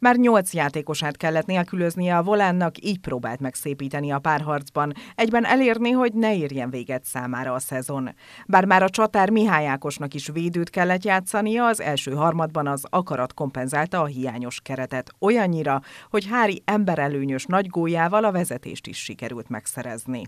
Már nyolc játékosát kellett nélkülöznie a volánnak, így próbált megszépíteni a párharcban, egyben elérni, hogy ne érjen véget számára a szezon. Bár már a csatár Mihály Ákosnak is védőt kellett játszania, az első harmadban az akarat kompenzálta a hiányos keretet, olyannyira, hogy Hári emberelőnyös nagy góljával a vezetést is sikerült megszerezni.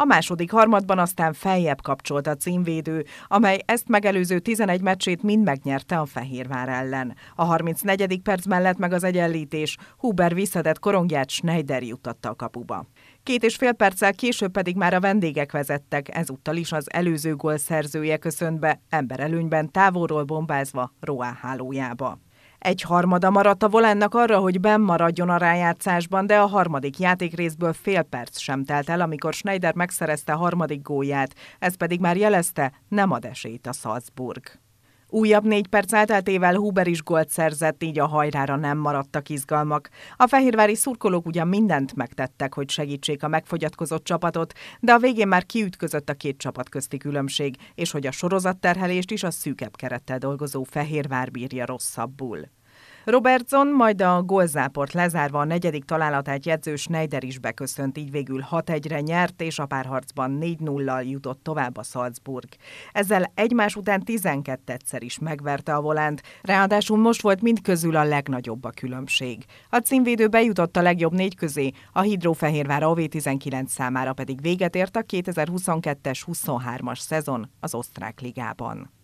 A második harmadban aztán feljebb kapcsolt a címvédő, amely ezt megelőző 11 meccsét mind megnyerte a Fehérvár ellen. A 34. perc mellett meg az egyenlítés, Huber visszatett korongját Schneider juttatta a kapuba. Két és fél perccel később pedig már a vendégek vezettek, ezúttal is az előző gól szerzője köszönt be, emberelőnyben távolról bombázva Roá hálójába. Egy harmada maradt a volennak arra, hogy benn maradjon a rájátszásban, de a harmadik játékrészből fél perc sem telt el, amikor Schneider megszerezte harmadik gólját, ez pedig már jelezte, nem ad esélyt a Salzburg. Újabb négy perc elteltével Huber is gólt szerzett, így a hajrára nem maradtak izgalmak. A fehérvári szurkolók ugyan mindent megtettek, hogy segítsék a megfogyatkozott csapatot, de a végén már kiütközött a két csapat közti különbség, és hogy a sorozatterhelést is a szűkebb kerettel dolgozó Fehérvár bírja rosszabbul. Robertson majd a gólzáport lezárva a negyedik találatát jegyző Schneider is beköszönt, így végül 6-1-re nyert, és a párharcban 4-0-al jutott tovább a Salzburg. Ezzel egymás után 12-szer is megverte a volánt, ráadásul most volt mindközül a legnagyobb a különbség. A címvédő bejutott a legjobb négy közé, a Hidrófehérvár AV19 számára pedig véget ért a 2022-es 23-as szezon az osztrák ligában.